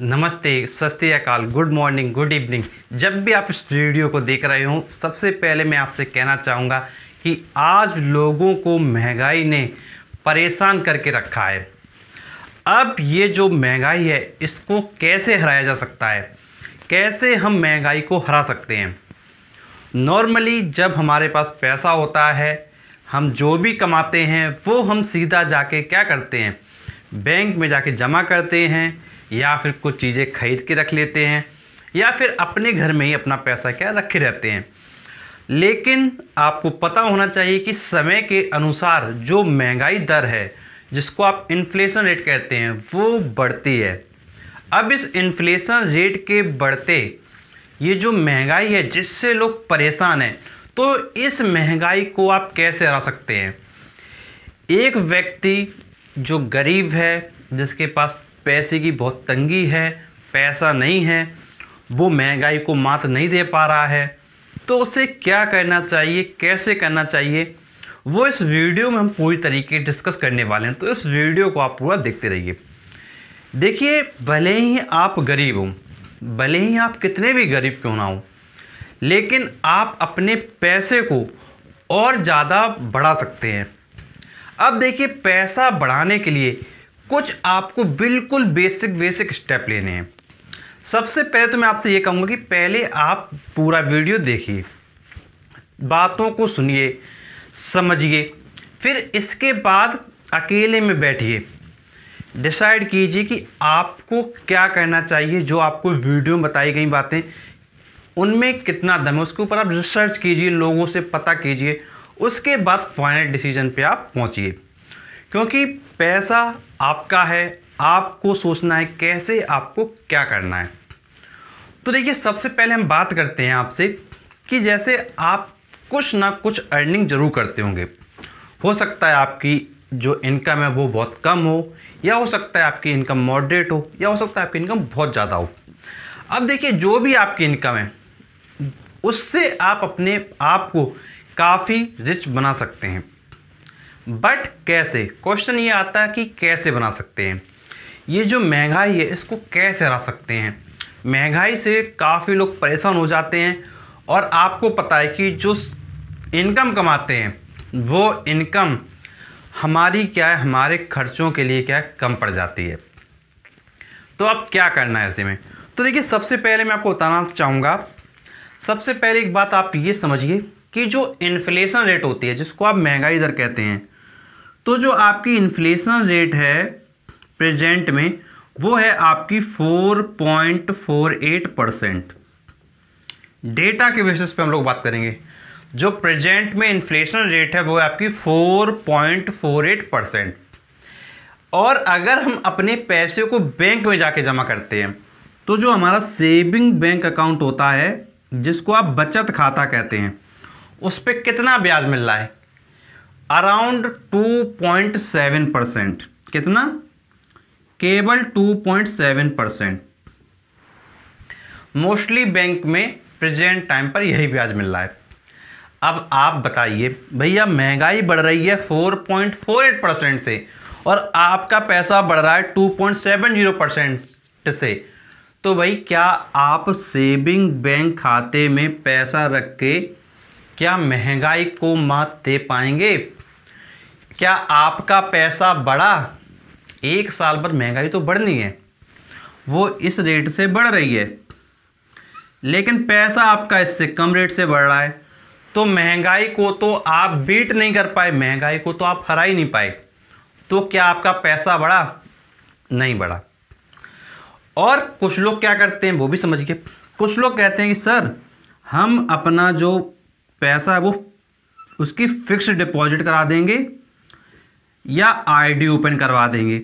नमस्ते सत अकाल गुड मॉर्निंग गुड इवनिंग जब भी आप इस वीडियो को देख रहे हो सबसे पहले मैं आपसे कहना चाहूँगा कि आज लोगों को महंगाई ने परेशान करके रखा है अब ये जो महंगाई है इसको कैसे हराया जा सकता है कैसे हम महंगाई को हरा सकते हैं नॉर्मली जब हमारे पास पैसा होता है हम जो भी कमाते हैं वो हम सीधा जाके क्या करते हैं बैंक में जाके जमा करते हैं या फिर कुछ चीज़ें खरीद के रख लेते हैं या फिर अपने घर में ही अपना पैसा क्या रखे रहते हैं लेकिन आपको पता होना चाहिए कि समय के अनुसार जो महंगाई दर है जिसको आप इन्फ्लेशन रेट कहते हैं वो बढ़ती है अब इस इन्फ्लेशन रेट के बढ़ते ये जो महंगाई है जिससे लोग परेशान हैं तो इस महंगाई को आप कैसे हरा सकते हैं एक व्यक्ति जो गरीब है जिसके पास पैसे की बहुत तंगी है पैसा नहीं है वो महंगाई को मात नहीं दे पा रहा है तो उसे क्या करना चाहिए कैसे करना चाहिए वो इस वीडियो में हम पूरी तरीके डिस्कस करने वाले हैं तो इस वीडियो को आप पूरा देखते रहिए देखिए भले ही आप गरीब हों भले ही आप कितने भी गरीब क्यों ना हों लेकिन आप अपने पैसे को और ज़्यादा बढ़ा सकते हैं अब देखिए पैसा बढ़ाने के लिए कुछ आपको बिल्कुल बेसिक बेसिक स्टेप लेने हैं सबसे पहले तो मैं आपसे ये कहूँगा कि पहले आप पूरा वीडियो देखिए बातों को सुनिए समझिए फिर इसके बाद अकेले में बैठिए डिसाइड कीजिए कि आपको क्या करना चाहिए जो आपको वीडियो में बताई गई बातें उनमें कितना दम है उसके ऊपर आप रिसर्च कीजिए लोगों से पता कीजिए उसके बाद फाइनल डिसीजन पे आप पहुंचिए क्योंकि पैसा आपका है आपको सोचना है कैसे आपको क्या करना है तो देखिए सबसे पहले हम बात करते हैं आपसे कि जैसे आप कुछ ना कुछ अर्निंग जरूर करते होंगे हो सकता है आपकी जो इनकम है वो बहुत कम हो या हो सकता है आपकी इनकम मॉडरेट हो या हो सकता है आपकी इनकम बहुत ज़्यादा हो अब देखिए जो भी आपकी इनकम है उससे आप अपने आप को काफ़ी रिच बना सकते हैं बट कैसे क्वेश्चन ये आता है कि कैसे बना सकते हैं ये जो महंगाई है इसको कैसे हरा सकते हैं महंगाई से काफ़ी लोग परेशान हो जाते हैं और आपको पता है कि जो इनकम कमाते हैं वो इनकम हमारी क्या है हमारे खर्चों के लिए क्या कम पड़ जाती है तो अब क्या करना है ऐसे में तो देखिए सबसे पहले मैं आपको बताना चाहूँगा सबसे पहले एक बात आप ये समझिए कि जो इन्फ्लेशन रेट होती है जिसको आप महंगाई दर कहते हैं तो जो आपकी इन्फ्लेशन रेट है प्रेजेंट में वो है आपकी 4.48 परसेंट डेटा के बेसिस पे हम लोग बात करेंगे जो प्रेजेंट में इन्फ्लेशन रेट है वो है आपकी 4.48 परसेंट और अगर हम अपने पैसे को बैंक में जाके जमा करते हैं तो जो हमारा सेविंग बैंक अकाउंट होता है जिसको आप बचत खाता कहते हैं उस पर कितना ब्याज मिल रहा है अराउंड 2.7 परसेंट कितना केवल 2.7 परसेंट मोस्टली बैंक में प्रेजेंट टाइम पर यही ब्याज मिल रहा है अब आप बताइए भैया महंगाई बढ़ रही है 4.48 परसेंट से और आपका पैसा बढ़ रहा है 2.70 परसेंट से तो भाई क्या आप सेविंग बैंक खाते में पैसा रख के क्या महंगाई को मात दे पाएंगे क्या आपका पैसा बढ़ा एक साल पर महंगाई तो बढ़नी है वो इस रेट से बढ़ रही है लेकिन पैसा आपका इससे कम रेट से बढ़ रहा है तो महंगाई को तो आप बीट नहीं कर पाए महंगाई को तो आप हरा ही नहीं पाए तो क्या आपका पैसा बढ़ा नहीं बढ़ा और कुछ लोग क्या करते हैं वो भी समझ के कुछ लोग कहते हैं कि सर हम अपना जो पैसा है वो उसकी फिक्स डिपॉजिट करा देंगे या आईडी ओपन करवा देंगे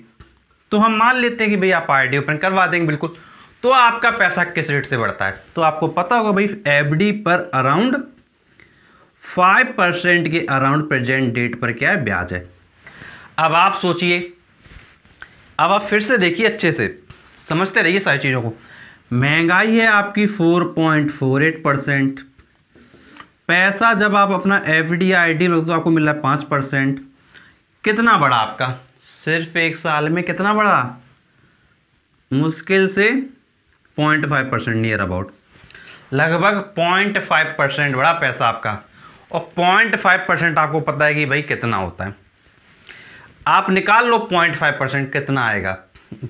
तो हम मान लेते हैं कि भाई आप आईडी ओपन करवा देंगे बिल्कुल तो आपका पैसा किस रेट से बढ़ता है तो आपको पता होगा भाई एफडी पर अराउंड फाइव परसेंट के अराउंड प्रेजेंट डेट पर क्या है ब्याज है अब आप सोचिए अब आप फिर से देखिए अच्छे से समझते रहिए सारी चीज़ों को महंगाई है आपकी four point four eight percent पैसा जब आप अपना एफ डी आई डी तो आपको मिल रहा है पाँच परसेंट कितना बड़ा आपका सिर्फ एक साल में कितना बड़ा मुश्किल से point five percent near about लगभग पॉइंट फाइव परसेंट बड़ा पैसा आपका और पॉइंट फाइव परसेंट आपको पता है कि भाई कितना होता है आप निकाल लो पॉइंट फाइव परसेंट कितना आएगा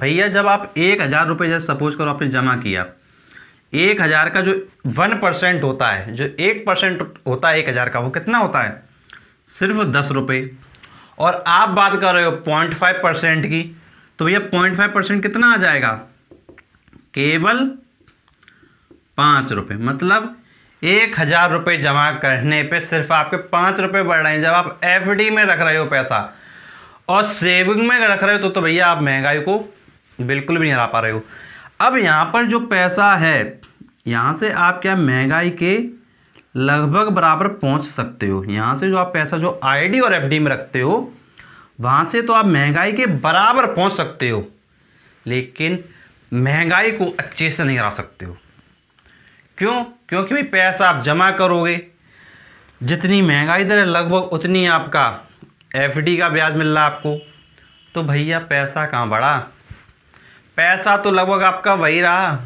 भैया जब आप एक हज़ार रुपये जैसे सपोज करो आपने जमा किया एक हज़ार का जो वन परसेंट होता है जो एक परसेंट होता है एक हज़ार का वो कितना होता है सिर्फ दस रुपये और आप बात कर रहे हो पॉइंट फाइव परसेंट की तो भैया पॉइंट फाइव परसेंट कितना आ जाएगा केवल पांच रुपये मतलब एक हज़ार रुपये जमा करने पे सिर्फ आपके पांच रुपये बढ़ रहे हैं जब आप एफ में रख रहे हो पैसा और सेविंग में रख रहे हो तो, तो भैया आप महंगाई को बिल्कुल भी नहीं हरा पा रहे हो अब यहाँ पर जो पैसा है यहाँ से आप क्या महंगाई के लगभग बराबर पहुंच सकते हो यहाँ से जो आप पैसा जो आईडी और एफडी में रखते हो वहाँ से तो आप महंगाई के बराबर पहुँच सकते हो लेकिन महंगाई को अच्छे से नहीं हरा सकते हो क्यों क्योंकि भाई पैसा आप जमा करोगे जितनी महंगाई दर है लगभग उतनी आपका एफडी का ब्याज मिल रहा आपको तो भैया पैसा कहाँ बढ़ा पैसा तो लगभग आपका वही रहा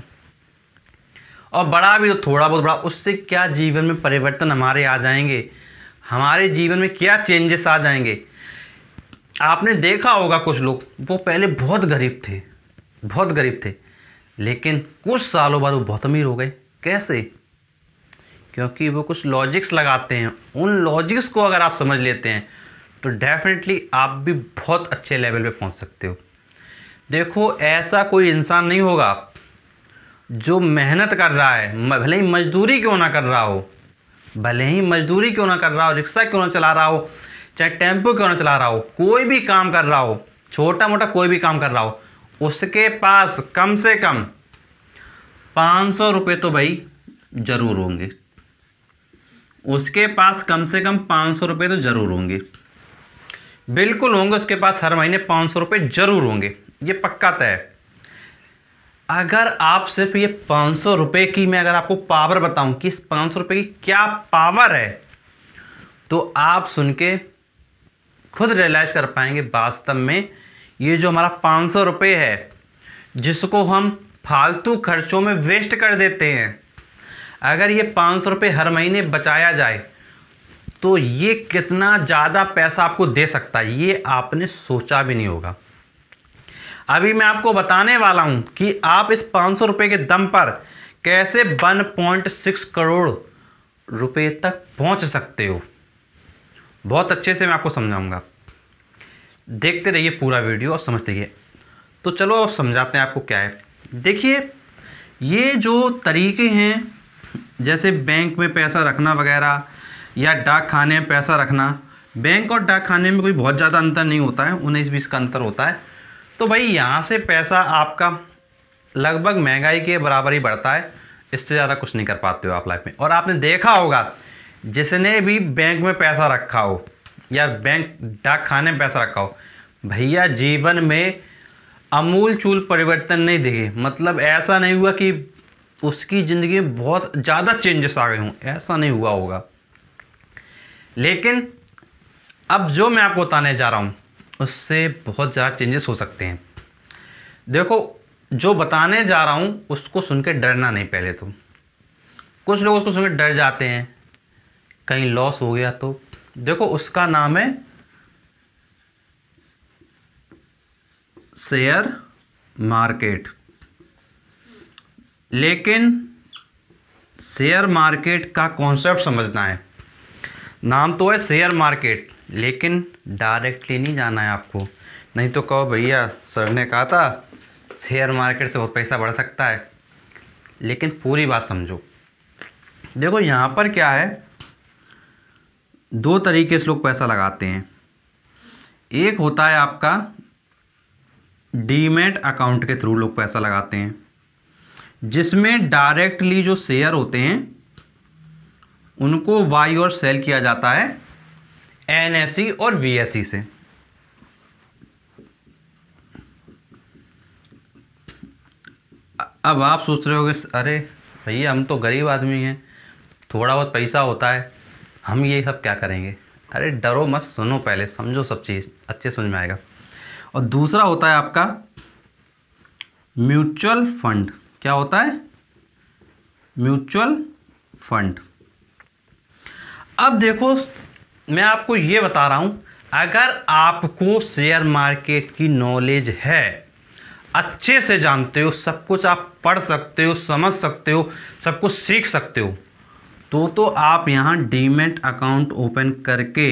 और बड़ा भी तो थोड़ा बहुत बड़ा उससे क्या जीवन में परिवर्तन हमारे आ जाएंगे हमारे जीवन में क्या चेंजेस आ जाएंगे आपने देखा होगा कुछ लोग वो पहले बहुत गरीब थे बहुत गरीब थे लेकिन कुछ सालों बाद वो बहुत अमीर हो गए कैसे क्योंकि वो कुछ लॉजिक्स लगाते हैं उन लॉजिक्स को अगर आप समझ लेते हैं तो डेफिनेटली आप भी बहुत अच्छे लेवल पे पहुंच सकते हो देखो ऐसा कोई इंसान नहीं होगा जो मेहनत कर रहा है भले ही मजदूरी क्यों ना कर रहा हो भले ही मजदूरी क्यों ना कर रहा हो रिक्शा क्यों ना चला रहा हो चाहे टेम्पो क्यों ना चला रहा हो कोई भी काम कर रहा हो छोटा मोटा कोई भी काम कर रहा हो उसके पास कम से कम पाँच सौ रुपये तो भाई ज़रूर होंगे उसके पास कम से कम पाँच सौ रुपये तो ज़रूर होंगे बिल्कुल होंगे उसके पास हर महीने पाँच सौ रुपये ज़रूर होंगे ये पक्का तय है अगर आप सिर्फ ये पाँच सौ रुपये की मैं अगर आपको पावर बताऊं कि इस पाँच सौ रुपये की क्या पावर है तो आप सुन के खुद रियलाइज कर पाएंगे वास्तव में ये जो हमारा पाँच सौ रुपये है जिसको हम फालतू खर्चों में वेस्ट कर देते हैं अगर ये पाँच सौ रुपये हर महीने बचाया जाए तो ये कितना ज़्यादा पैसा आपको दे सकता है ये आपने सोचा भी नहीं होगा अभी मैं आपको बताने वाला हूँ कि आप इस पाँच सौ रुपये के दम पर कैसे वन पॉइंट सिक्स करोड़ रुपए तक पहुँच सकते हो बहुत अच्छे से मैं आपको समझाऊंगा देखते रहिए पूरा वीडियो और समझते रहिए तो चलो अब समझाते हैं आपको क्या है देखिए ये जो तरीके हैं जैसे बैंक में पैसा रखना वगैरह या डाक खाने में पैसा रखना बैंक और डाक खाने में कोई बहुत ज़्यादा अंतर नहीं होता है उन्नीस बीस का अंतर होता है तो भाई यहाँ से पैसा आपका लगभग महंगाई के बराबर ही बढ़ता है इससे ज़्यादा कुछ नहीं कर पाते हो आप लाइफ में और आपने देखा होगा जिसने भी बैंक में पैसा रखा हो या बैंक डाक खाने में पैसा रखा हो भैया जीवन में अमूल चूल परिवर्तन नहीं दिखे मतलब ऐसा नहीं हुआ कि उसकी ज़िंदगी में बहुत ज़्यादा चेंजेस आ गए हों ऐसा नहीं हुआ होगा लेकिन अब जो मैं आपको बताने जा रहा हूँ उससे बहुत ज़्यादा चेंजेस हो सकते हैं देखो जो बताने जा रहा हूँ उसको सुन के डरना नहीं पहले तो कुछ लोग उसको सुन के डर जाते हैं कहीं लॉस हो गया तो देखो उसका नाम है शेयर मार्केट लेकिन शेयर मार्केट का कॉन्सेप्ट समझना है नाम तो है शेयर मार्केट लेकिन डायरेक्टली नहीं जाना है आपको नहीं तो कहो भैया सर ने कहा था शेयर मार्केट से बहुत पैसा बढ़ सकता है लेकिन पूरी बात समझो देखो यहाँ पर क्या है दो तरीके से लोग पैसा लगाते हैं एक होता है आपका डीमेट अकाउंट के थ्रू लोग पैसा लगाते हैं जिसमें डायरेक्टली जो शेयर होते हैं उनको बाई और सेल किया जाता है एनएसई और वीएसई से अब आप सोच रहे हो अरे भैया हम तो गरीब आदमी हैं थोड़ा बहुत पैसा होता है हम ये सब क्या करेंगे अरे डरो मत सुनो पहले समझो सब चीज़ अच्छे समझ में आएगा और दूसरा होता है आपका म्यूचुअल फंड क्या होता है म्यूचुअल फंड अब देखो मैं आपको ये बता रहा हूँ अगर आपको शेयर मार्केट की नॉलेज है अच्छे से जानते हो सब कुछ आप पढ़ सकते हो समझ सकते हो सब कुछ सीख सकते हो तो तो आप यहाँ डीमेट अकाउंट ओपन करके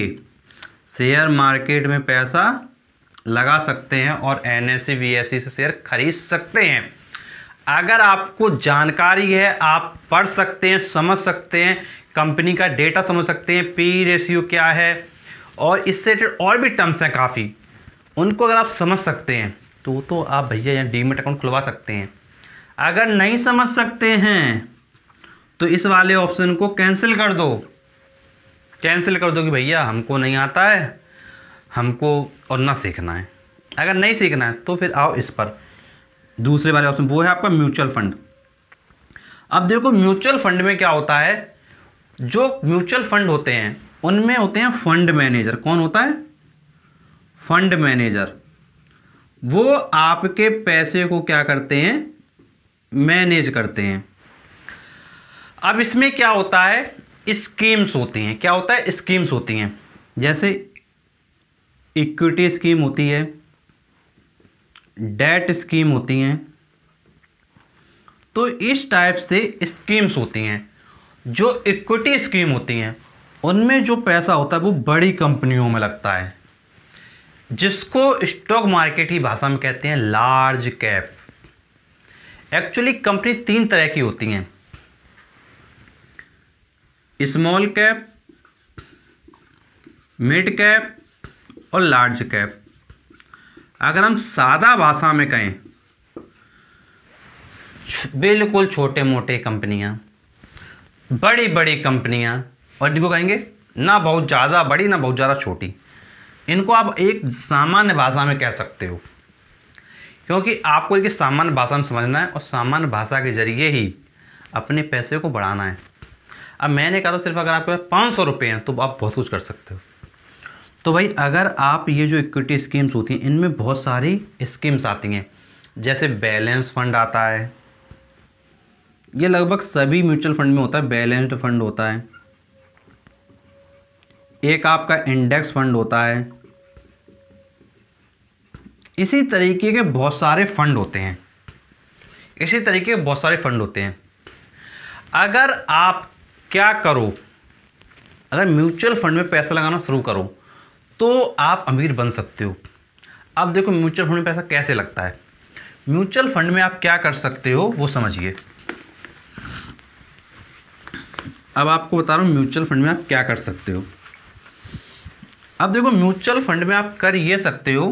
शेयर मार्केट में पैसा लगा सकते हैं और N S C V S C से शेयर खरीद सकते हैं अगर आपको जानकारी है आप पढ़ सकते हैं समझ सकते हैं कंपनी का डेटा समझ सकते हैं पी रेशियो क्या है और इससे रिलेटेड और भी टर्म्स हैं काफ़ी उनको अगर आप समझ सकते हैं तो तो आप भैया यहाँ डीमेट अकाउंट खुलवा सकते हैं अगर नहीं समझ सकते हैं तो इस वाले ऑप्शन को कैंसिल कर दो कैंसिल कर दो कि भैया हमको नहीं आता है हमको और ना सीखना है अगर नहीं सीखना है तो फिर आओ इस पर दूसरे वाले ऑप्शन वो है आपका म्यूचुअल फंड अब देखो म्यूचुअल फंड में क्या होता है जो म्यूचुअल फंड होते हैं उनमें होते हैं फंड मैनेजर कौन होता है फंड मैनेजर वो आपके पैसे को क्या करते हैं मैनेज करते हैं अब इसमें क्या होता है स्कीम्स होती हैं क्या होता है स्कीम्स होती हैं जैसे इक्विटी स्कीम होती है डेट स्कीम होती हैं तो इस टाइप से स्कीम्स होती हैं जो इक्विटी स्कीम होती हैं उनमें जो पैसा होता है वो बड़ी कंपनियों में लगता है जिसको स्टॉक मार्केट ही भाषा में कहते हैं लार्ज कैप एक्चुअली कंपनी तीन तरह की होती हैं स्मॉल कैप मिड कैप और लार्ज कैप अगर हम सादा भाषा में कहें बिल्कुल छोटे मोटे कंपनियां बड़ी बड़ी कंपनियां और इनको कहेंगे ना बहुत ज़्यादा बड़ी ना बहुत ज़्यादा छोटी इनको आप एक सामान्य भाषा में कह सकते हो क्योंकि आपको एक सामान्य भाषा में समझना है और सामान्य भाषा के जरिए ही अपने पैसे को बढ़ाना है अब मैंने कहा था सिर्फ अगर आपके पास पाँच सौ रुपये हैं तो आप बहुत कुछ कर सकते हो तो भाई अगर आप ये जो इक्विटी स्कीम्स होती हैं इनमें बहुत सारी स्कीम्स आती हैं जैसे बैलेंस फंड आता है ये लगभग सभी म्यूचुअल फंड में होता है बैलेंस्ड फंड होता है एक आपका इंडेक्स फंड होता है इसी तरीके के बहुत सारे फंड होते हैं इसी तरीके के बहुत सारे फंड होते हैं अगर आप क्या करो अगर म्यूचुअल फंड में पैसा लगाना शुरू करो तो आप अमीर बन सकते हो अब देखो म्यूचुअल फंड में पैसा कैसे लगता है म्यूचुअल फंड में आप क्या कर सकते हो वो समझिए अब आपको बता रहा हूँ म्यूचुअल फंड में आप क्या कर सकते हो अब देखो म्यूचुअल फंड में आप कर ये सकते हो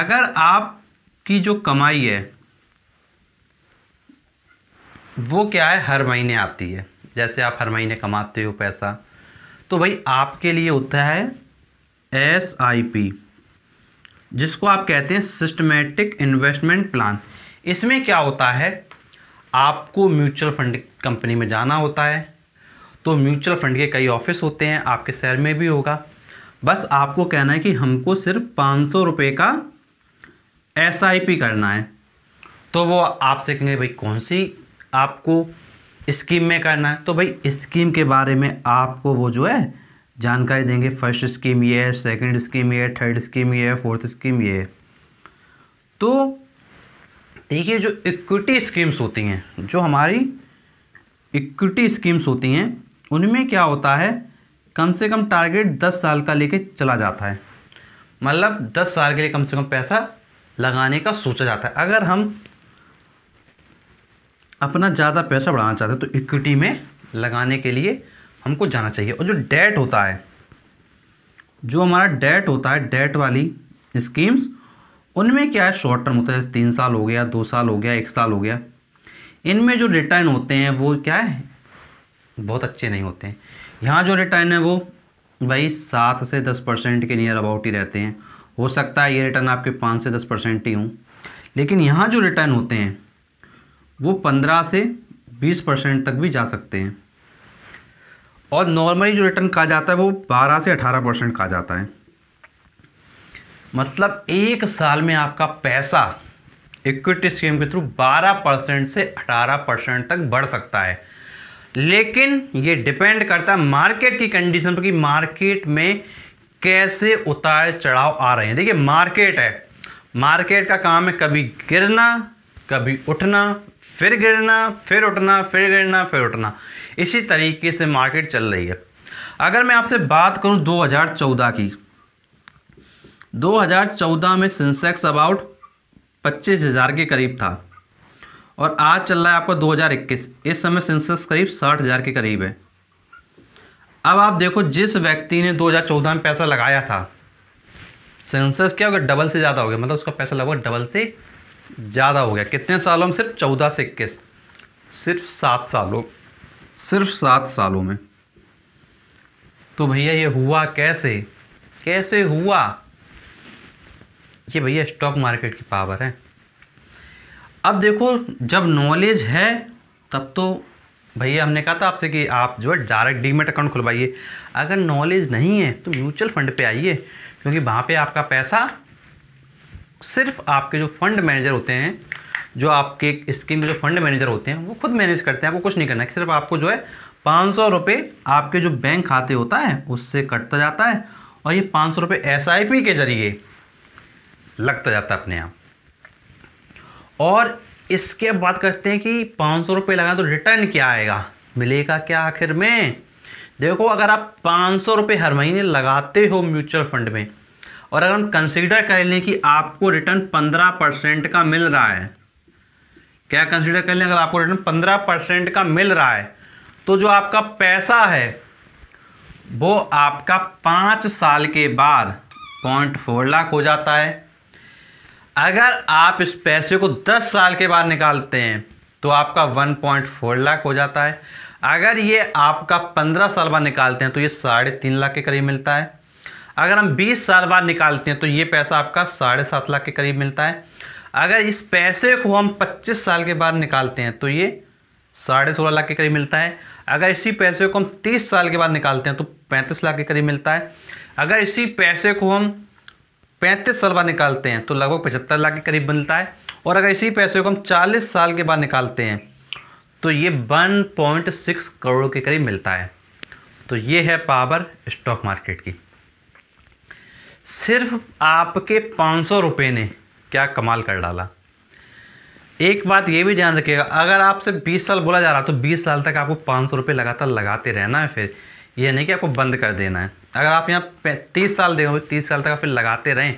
अगर आपकी जो कमाई है वो क्या है हर महीने आती है जैसे आप हर महीने कमाते हो पैसा तो भाई आपके लिए होता है एस आई पी जिसको आप कहते हैं सिस्टमेटिक इन्वेस्टमेंट प्लान इसमें क्या होता है आपको म्यूचुअल फंड कंपनी में जाना होता है तो म्यूचुअल फंड के कई ऑफिस होते हैं आपके शहर में भी होगा बस आपको कहना है कि हमको सिर्फ पाँच सौ रुपये का एस आई पी करना है तो वो आपसे कहेंगे भाई कौन सी आपको स्कीम में करना है तो भाई स्कीम के बारे में आपको वो जो है जानकारी देंगे फर्स्ट स्कीम ये है सेकंड स्कीम ये है थर्ड स्कीम ये है फोर्थ स्कीम ये है तो देखिए जो इक्विटी स्कीम्स होती हैं जो हमारी इक्विटी स्कीम्स होती हैं उनमें क्या होता है कम से कम टारगेट दस साल का लेके चला जाता है मतलब दस साल के लिए कम से कम पैसा लगाने का सोचा जाता है अगर हम अपना ज़्यादा पैसा बढ़ाना चाहते हैं तो इक्विटी में लगाने के लिए हमको जाना चाहिए और जो डेट होता है जो हमारा डेट होता है डेट वाली स्कीम्स उनमें क्या है शॉर्ट टर्म होता है जैसे तीन साल हो गया दो साल हो गया एक साल हो गया इनमें जो रिटर्न होते हैं वो क्या है बहुत अच्छे नहीं होते हैं यहाँ जो रिटर्न है वो भाई सात से दस परसेंट के नियर अबाउट ही रहते हैं हो सकता है ये रिटर्न आपके पाँच से दस परसेंट ही हों लेकिन यहाँ जो रिटर्न होते हैं वो पंद्रह से बीस परसेंट तक भी जा सकते हैं और नॉर्मली जो रिटर्न कहा जाता है वो बारह से अठारह परसेंट कहा जाता है मतलब एक साल में आपका पैसा इक्विटी स्कीम के थ्रू 12 परसेंट से 18 परसेंट तक बढ़ सकता है लेकिन ये डिपेंड करता है मार्केट की कंडीशन पर कि मार्केट में कैसे उतार चढ़ाव आ रहे हैं देखिए मार्केट है मार्केट का काम है कभी गिरना कभी उठना फिर गिरना फिर उठना फिर गिरना फिर उठना इसी तरीके से मार्केट चल रही है अगर मैं आपसे बात करूं 2014 की 2014 में सेंसेक्स अबाउट पच्चीस हज़ार के करीब था और आज चल रहा है आपका 2021 इस समय सेंसेक्स करीब साठ हज़ार के करीब है अब आप देखो जिस व्यक्ति ने 2014 में पैसा लगाया था सेंसेक्स क्या हो गया डबल से ज़्यादा हो गया मतलब उसका पैसा लगभग डबल से ज़्यादा हो गया कितने सालों में सिर्फ चौदह से इक्कीस सिर्फ सात सालों सिर्फ सात सालों में तो भैया ये हुआ कैसे कैसे हुआ ये भैया स्टॉक मार्केट की पावर है अब देखो जब नॉलेज है तब तो भैया हमने कहा था आपसे कि आप जो है डायरेक्ट डीमेट अकाउंट खुलवाइए अगर नॉलेज नहीं है तो म्यूचुअल फंड पे आइए क्योंकि वहाँ पे आपका पैसा सिर्फ आपके जो फंड मैनेजर होते हैं जो आपके स्कीम जो फंड मैनेजर होते हैं वो खुद मैनेज करते हैं आपको कुछ नहीं करना है सिर्फ आपको जो है पाँच सौ रुपये आपके जो बैंक खाते होता है उससे कटता जाता है और ये पाँच सौ रुपये एस आई पी के जरिए लगता जाता है अपने आप और इसके अब बात करते हैं कि पाँच सौ रुपये लगाए तो रिटर्न क्या आएगा मिलेगा क्या आखिर में देखो अगर आप पाँच सौ रुपये हर महीने लगाते हो म्यूचुअल फंड में और अगर हम कंसिडर कर लें कि आपको रिटर्न पंद्रह परसेंट का मिल रहा है क्या कंसिडर कर लें अगर आपको रिटर्न पंद्रह परसेंट का मिल रहा है तो जो आपका पैसा है वो आपका पाँच साल के बाद पॉइंट फोर लाख हो जाता है अगर आप इस पैसे को दस साल के बाद निकालते हैं तो आपका वन पॉइंट फोर लाख हो जाता है अगर ये आपका पंद्रह साल बाद निकालते हैं तो ये साढ़े तीन लाख के करीब मिलता है अगर हम बीस साल बाद निकालते हैं तो ये पैसा आपका साढ़े सात लाख के करीब मिलता है अगर इस पैसे को हम 25 साल के बाद निकालते हैं तो ये साढ़े सोलह लाख के करीब मिलता है अगर इसी पैसे को हम 30 साल के बाद निकालते हैं तो 35 लाख के करीब मिलता है अगर इसी पैसे को हम 35 साल बाद निकालते हैं तो लगभग पचहत्तर लाख के करीब मिलता है और अगर इसी पैसे को हम चालीस साल के बाद निकालते हैं तो ये वन करोड़ के करीब मिलता है तो ये है पावर स्टॉक मार्केट की सिर्फ आपके पाँच सौ रुपये ने क्या कमाल कर डाला एक बात ये भी ध्यान रखिएगा अगर आपसे 20 साल बोला जा रहा तो 20 साल तक आपको पाँच सौ रुपये लगातार लगाते रहना है फिर ये नहीं कि आपको बंद कर देना है अगर आप यहाँ तीस साल दे तीस साल तक आप फिर लगाते रहें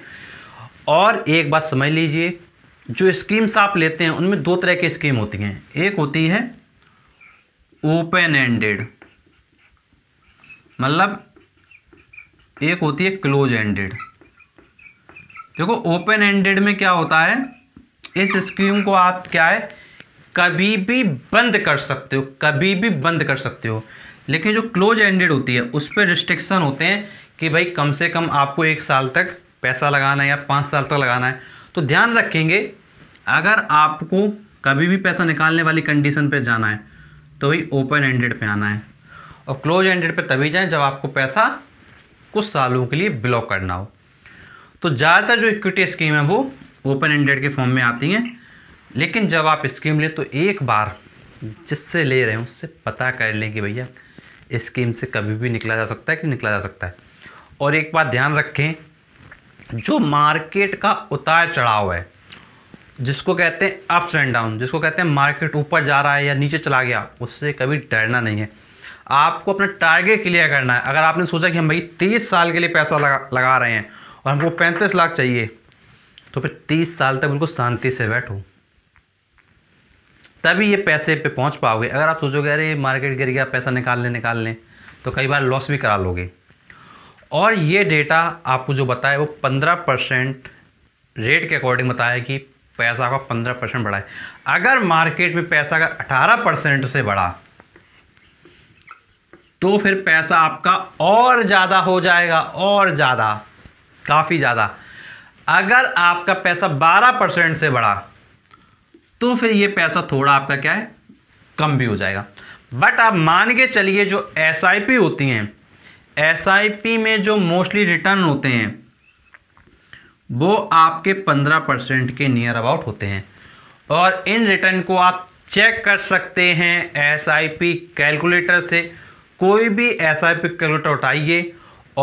और एक बात समझ लीजिए जो स्कीम्स आप लेते हैं उनमें दो तरह की स्कीम होती हैं एक होती है ओपन एंडेड मतलब एक होती है क्लोज एंडेड देखो ओपन एंडेड में क्या होता है इस स्कीम को आप क्या है कभी भी बंद कर सकते हो कभी भी बंद कर सकते हो लेकिन जो क्लोज एंडेड होती है उस पर रिस्ट्रिक्शन होते हैं कि भाई कम से कम आपको एक साल तक पैसा लगाना है या पाँच साल तक लगाना है तो ध्यान रखेंगे अगर आपको कभी भी पैसा निकालने वाली कंडीशन पे जाना है तो भाई ओपन एंडेड पे आना है और क्लोज एंडेड पे तभी जाएं जब आपको पैसा कुछ सालों के लिए ब्लॉक करना हो तो ज़्यादातर जो इक्विटी स्कीम है वो ओपन एंडेड के फॉर्म में आती हैं लेकिन जब आप स्कीम लें तो एक बार जिससे ले रहे हैं उससे पता कर लें कि भैया स्कीम से कभी भी निकला जा सकता है कि निकला जा सकता है और एक बात ध्यान रखें जो मार्केट का उतार चढ़ाव है जिसको कहते हैं अप्स एंड डाउन जिसको कहते हैं मार्केट ऊपर जा रहा है या नीचे चला गया उससे कभी डरना नहीं है आपको अपना टारगेट क्लियर करना है अगर आपने सोचा कि हम भाई तीस साल के लिए पैसा लगा लगा रहे हैं और हमको पैंतीस लाख चाहिए तो फिर तीस साल तक बिल्कुल शांति से बैठो तभी ये पैसे पे पहुंच पाओगे अगर आप सोचोगे अरे मार्केट गिर गया पैसा निकाल लें निकाल लें तो कई बार लॉस भी करा लोगे और ये डेटा आपको जो बताया वो पंद्रह परसेंट रेट के अकॉर्डिंग बताया कि पैसा आपका पंद्रह परसेंट बढ़ाए अगर मार्केट में पैसा का अठारह परसेंट से बढ़ा तो फिर पैसा आपका और ज़्यादा हो जाएगा और ज़्यादा काफ़ी ज़्यादा अगर आपका पैसा बारह परसेंट से बढ़ा तो फिर ये पैसा थोड़ा आपका क्या है कम भी हो जाएगा बट आप मान के चलिए जो एस होती हैं एस में जो मोस्टली रिटर्न होते हैं वो आपके पंद्रह परसेंट के नियर अबाउट होते हैं और इन रिटर्न को आप चेक कर सकते हैं एस कैलकुलेटर से कोई भी एस कैलकुलेटर उठाइए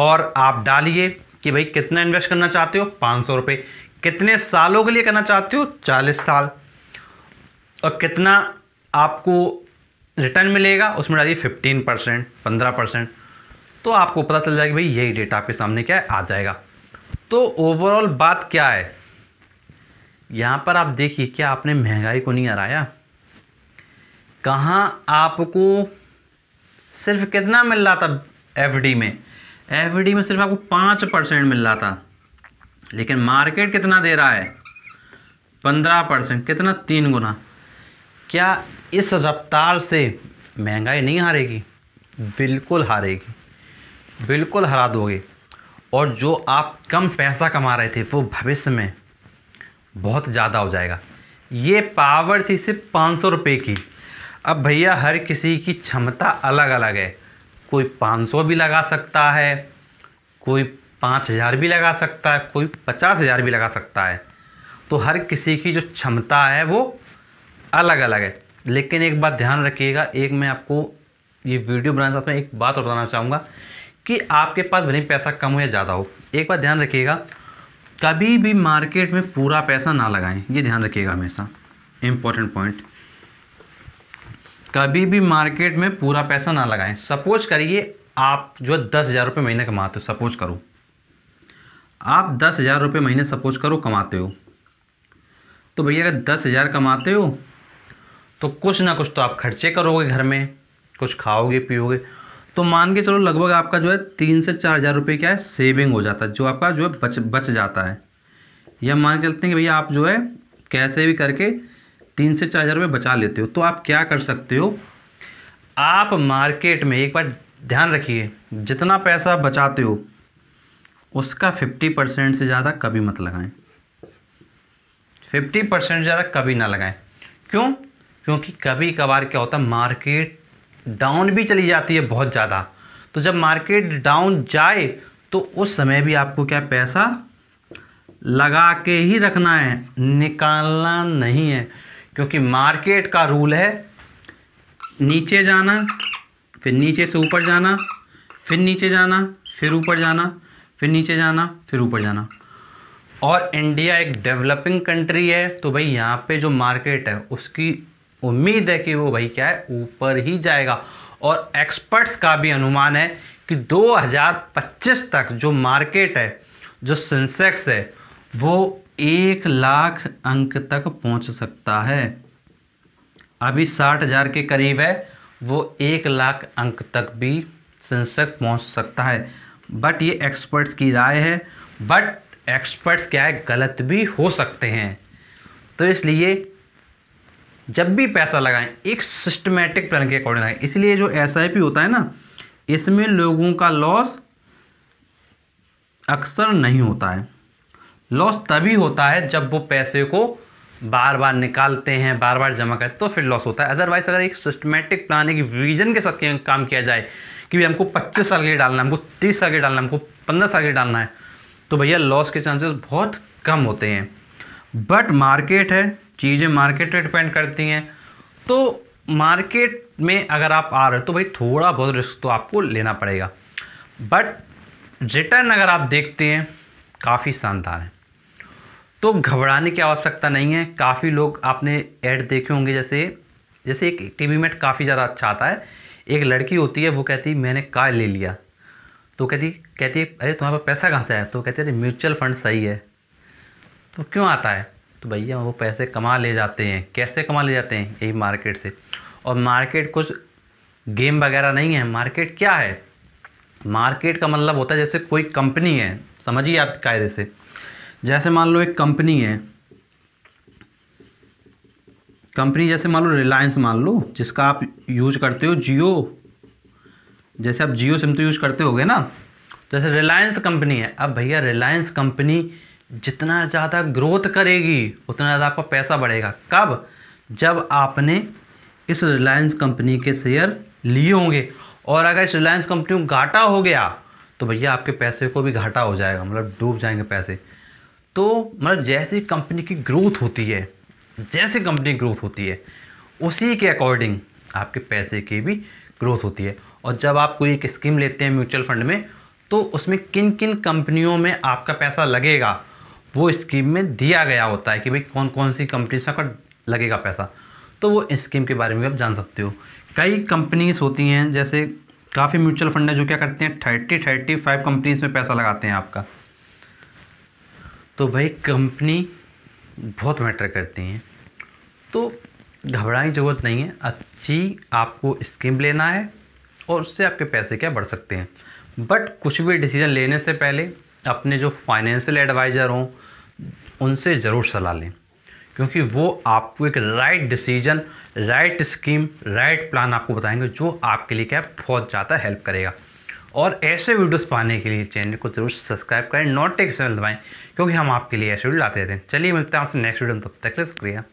और आप डालिए कि भाई कितना इन्वेस्ट करना चाहते हो पाँच सौ रुपये कितने सालों के लिए करना चाहते हो चालीस साल और कितना आपको रिटर्न मिलेगा उसमें डालिए फिफ्टीन परसेंट पंद्रह परसेंट तो आपको पता चल जाएगा भाई यही डेटा आपके सामने क्या है आ जाएगा तो ओवरऑल बात क्या है यहाँ पर आप देखिए क्या आपने महंगाई को नहीं हराया कहाँ आपको सिर्फ कितना मिल रहा था एफडी में एफ में सिर्फ आपको पाँच परसेंट मिल रहा था लेकिन मार्केट कितना दे रहा है पंद्रह परसेंट कितना तीन गुना क्या इस रफ्तार से महंगाई नहीं हारेगी बिल्कुल हारेगी बिल्कुल हरा दोगे और जो आप कम पैसा कमा रहे थे वो भविष्य में बहुत ज़्यादा हो जाएगा ये पावर थी सिर्फ पाँच सौ रुपये की अब भैया हर किसी की क्षमता अलग अलग है कोई 500 भी लगा सकता है कोई 5000 भी लगा सकता है कोई 50000 भी लगा सकता है तो हर किसी की जो क्षमता है वो अलग अलग है लेकिन एक बात ध्यान रखिएगा एक मैं आपको ये वीडियो बनाने साथ में एक बात और बताना चाहूँगा कि आपके पास भले पैसा कम हो या ज़्यादा हो एक बात ध्यान रखिएगा कभी भी मार्केट में पूरा पैसा ना लगाएं ये ध्यान रखिएगा हमेशा इम्पॉर्टेंट पॉइंट कभी भी मार्केट में पूरा पैसा ना लगाएं सपोज करिए आप जो है दस हज़ार रुपये महीने कमाते हो सपोज करो आप दस हज़ार रुपये महीने सपोज करो कमाते हो तो भैया अगर दस हज़ार कमाते हो तो कुछ ना कुछ तो आप खर्चे करोगे घर में कुछ खाओगे पियोगे तो मान के चलो लगभग आपका जो है तीन से चार हज़ार रुपये क्या है सेविंग हो जाता है जो आपका जो है बच बच जाता है या मान के चलते हैं कि भैया आप जो है कैसे भी करके तीन से चार हज़ार रुपये बचा लेते हो तो आप क्या कर सकते हो आप मार्केट में एक बार ध्यान रखिए जितना पैसा आप बचाते हो उसका फिफ्टी परसेंट से ज़्यादा कभी मत लगाएं फिफ्टी परसेंट ज़्यादा कभी ना लगाएं क्यों क्योंकि कभी कभार क्या होता है मार्केट डाउन भी चली जाती है बहुत ज़्यादा तो जब मार्केट डाउन जाए तो उस समय भी आपको क्या पैसा लगा के ही रखना है निकालना नहीं है क्योंकि मार्केट का रूल है नीचे जाना फिर नीचे से ऊपर जाना फिर नीचे जाना फिर ऊपर जाना फिर नीचे जाना फिर ऊपर जाना और इंडिया एक डेवलपिंग कंट्री है तो भाई यहाँ पे जो मार्केट है उसकी उम्मीद है कि वो भाई क्या है ऊपर ही जाएगा और एक्सपर्ट्स का भी अनुमान है कि 2025 तक जो मार्केट है जो सेंसेक्स है वो एक लाख अंक तक पहुंच सकता है अभी साठ हजार के करीब है वो एक लाख अंक तक भी संसद पहुंच सकता है बट ये एक्सपर्ट्स की राय है बट एक्सपर्ट्स क्या है गलत भी हो सकते हैं तो इसलिए जब भी पैसा लगाएं एक सिस्टमेटिक प्लान के अकॉर्डिंग लगाएं इसलिए जो एस होता है ना इसमें लोगों का लॉस अक्सर नहीं होता है लॉस तभी होता है जब वो पैसे को बार बार निकालते हैं बार बार जमा करते तो फिर लॉस होता है अदरवाइज अगर एक सिस्टमेटिक प्लान एक विजन के साथ काम किया जाए कि भाई हमको 25 साल के लिए डालना है हमको 30 साल के लिए डालना है हमको 15 साल के लिए डालना है तो भैया लॉस के चांसेस बहुत कम होते हैं बट मार्केट है चीज़ें मार्केट पर डिपेंड करती हैं तो मार्केट में अगर आप आ रहे हो तो भाई थोड़ा बहुत रिस्क तो आपको लेना पड़ेगा बट रिटर्न अगर आप देखते हैं काफ़ी शानदार है तो घबराने की आवश्यकता नहीं है काफ़ी लोग आपने ऐड देखे होंगे जैसे जैसे एक टी वी मेट काफ़ी ज़्यादा अच्छा आता है एक लड़की होती है वो कहती है मैंने कार ले लिया तो कहती कहती है अरे तुम्हारे पास पैसा कहाँ से है तो कहती है अरे म्यूचुअल फंड सही है तो क्यों आता है तो भैया वो पैसे कमा ले जाते हैं कैसे कमा ले जाते हैं यही मार्केट से और मार्केट कुछ गेम वगैरह नहीं है मार्केट क्या है मार्केट का मतलब होता है जैसे कोई कंपनी है समझिए आप कायदे से जैसे मान लो एक कंपनी है कंपनी जैसे मान लो रिलायंस मान लो जिसका आप यूज करते हो जियो जैसे आप जियो सिम तो यूज करते होगे ना जैसे रिलायंस कंपनी है अब भैया रिलायंस कंपनी जितना ज़्यादा ग्रोथ करेगी उतना ज़्यादा आपका पैसा बढ़ेगा कब जब आपने इस रिलायंस कंपनी के शेयर लिए होंगे और अगर इस रिलायंस कंपनी को घाटा हो गया तो भैया आपके पैसे को भी घाटा हो जाएगा मतलब डूब जाएंगे पैसे तो मतलब जैसे कंपनी की ग्रोथ होती है जैसे कंपनी की ग्रोथ होती है उसी के अकॉर्डिंग आपके पैसे की भी ग्रोथ होती है और जब आप कोई एक स्कीम लेते हैं म्यूचुअल फंड में तो उसमें किन किन कंपनियों में आपका पैसा लगेगा वो स्कीम में दिया गया होता है कि भाई कौन कौन सी कंपनीज में आपका लगेगा पैसा तो वो स्कीम के बारे में आप जान सकते हो कई कंपनीज होती हैं जैसे काफ़ी म्यूचुअल फंड है जो क्या करते हैं थर्टी थर्टी फाइव कंपनीज में पैसा लगाते हैं आपका तो भाई कंपनी बहुत मैटर करती हैं तो घबराने की ज़रूरत नहीं है अच्छी आपको स्कीम लेना है और उससे आपके पैसे क्या बढ़ सकते हैं बट कुछ भी डिसीजन लेने से पहले अपने जो फाइनेंशियल एडवाइज़र हों उनसे ज़रूर सलाह लें क्योंकि वो आपको एक right decision right scheme right plan आपको बताएंगे जो आपके लिए क्या बहुत ज़्यादा हेल्प करेगा और ऐसे वीडियोस पाने के लिए चैनल को जरूर सब्सक्राइब करें नोटिफिकेशन दबाएं क्योंकि हम आपके लिए ऐसे वीडियो लाते रहते हैं चलिए मिलते हैं आपसे नेक्स्ट वीडियो तब तक शुक्रिया